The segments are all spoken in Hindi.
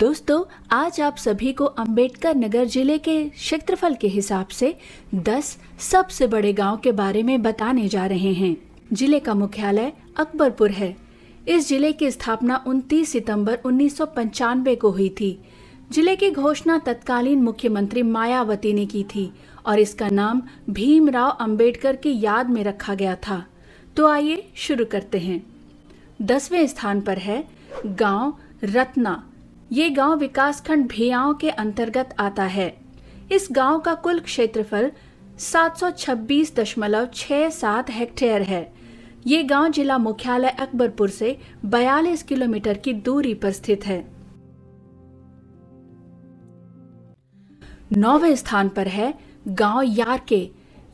दोस्तों आज आप सभी को अंबेडकर नगर जिले के क्षेत्रफल के हिसाब से 10 सबसे बड़े गांव के बारे में बताने जा रहे हैं जिले का मुख्यालय अकबरपुर है इस जिले की स्थापना 29 सितंबर उन्नीस को हुई थी जिले की घोषणा तत्कालीन मुख्यमंत्री मायावती ने की थी और इसका नाम भीमराव अंबेडकर की याद में रखा गया था तो आइए शुरू करते हैं दसवें स्थान पर है गांव रत्ना ये गांव विकासखंड भियाओं के अंतर्गत आता है इस गांव का कुल क्षेत्रफल 726.67 हेक्टेयर है ये गांव जिला मुख्यालय अकबरपुर से 42 किलोमीटर की दूरी पर स्थित है नौवे स्थान पर है गांव यारके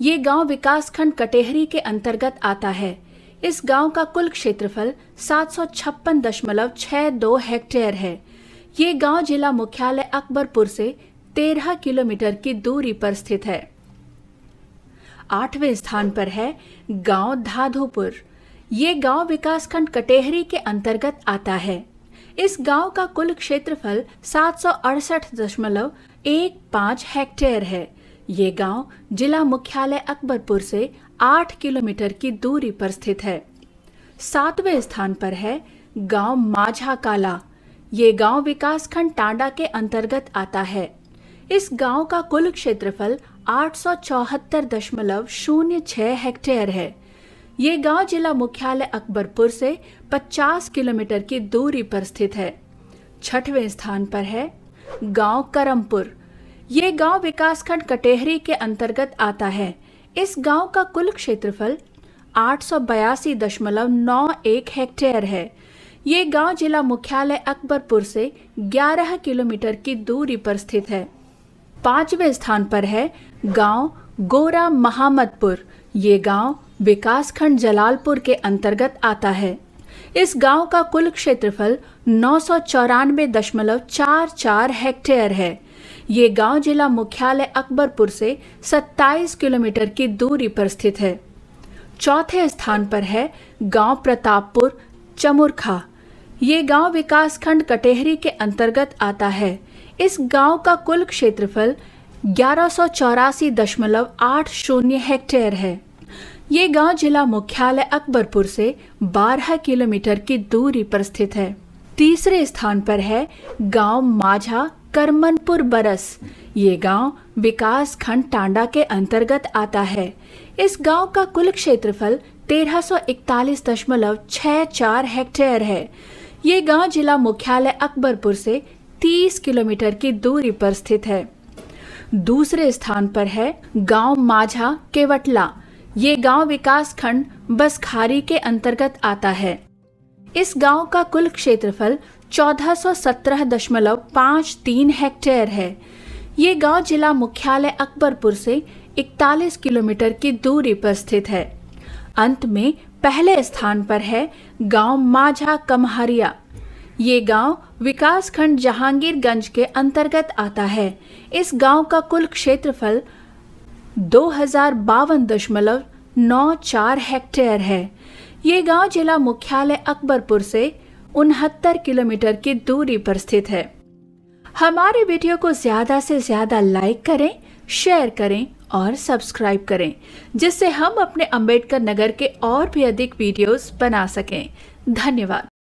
ये गांव विकासखंड कटेहरी के अंतर्गत आता है इस गांव का कुल क्षेत्रफल 756.62 हेक्टेयर है ये गांव जिला मुख्यालय अकबरपुर से 13 किलोमीटर की दूरी पर स्थित है आठवें स्थान पर है गांव धाधोपुर ये गांव विकासखंड कटेहरी के अंतर्गत आता है इस गांव का कुल क्षेत्रफल सात दशमलव एक हेक्टेयर है ये गांव जिला मुख्यालय अकबरपुर से 8 किलोमीटर की दूरी पर स्थित है सातवें स्थान पर है गांव माझा काला ये गांव विकास खंड टांडा के अंतर्गत आता है इस गांव का कुल क्षेत्रफल आठ दशमलव शून्य हेक्टेयर है ये गांव जिला मुख्यालय अकबरपुर से 50 किलोमीटर की दूरी पर स्थित है छठवें स्थान पर है गांव करमपुर ये गांव विकासखंड कटेहरी के अंतर्गत आता है इस गांव का कुल क्षेत्रफल आठ हेक्टेयर है ये गांव जिला मुख्यालय अकबरपुर से 11 किलोमीटर की दूरी पर स्थित है पांचवें स्थान पर है गांव गोरा महामदपुर ये गांव विकासखंड जलालपुर के अंतर्गत आता है इस गांव का कुल क्षेत्रफल नौ दशमलव चार चार हेक्टेयर है ये गांव जिला मुख्यालय अकबरपुर से 27 किलोमीटर की दूरी पर स्थित है चौथे स्थान पर है गांव प्रतापपुर चमुरखा ये गांव खंड कटेहरी के अंतर्गत आता है इस गांव का कुल क्षेत्रफल ग्यारह हेक्टेयर है ये गांव जिला मुख्यालय अकबरपुर से 12 किलोमीटर की दूरी पर स्थित है तीसरे स्थान पर है गांव माझा करमनपुर बरस ये गांव विकास खंड टांडा के अंतर्गत आता है इस गांव का कुल क्षेत्रफल तेरह हेक्टेयर है ये गांव जिला मुख्यालय अकबरपुर से 30 किलोमीटर की दूरी पर स्थित है दूसरे स्थान पर है गांव माझा केवटला ये गांव विकास खंड बसखारी के अंतर्गत आता है इस गांव का कुल क्षेत्रफल 1417.53 हेक्टेयर है ये गांव जिला मुख्यालय अकबरपुर से 41 किलोमीटर की दूरी पर स्थित है अंत में पहले स्थान पर है गांव माझा कमहरिया ये गांव विकास खंड जहांगीरगंज के अंतर्गत आता है इस गांव का कुल क्षेत्रफल दो हजार बावन दशमलव नौ चार हेक्टेयर है ये गांव जिला मुख्यालय अकबरपुर से उनहत्तर किलोमीटर की दूरी पर स्थित है हमारे वीडियो को ज़्यादा से ज़्यादा लाइक करें शेयर करें और सब्सक्राइब करें जिससे हम अपने अंबेडकर नगर के और भी अधिक वीडियोस बना सकें धन्यवाद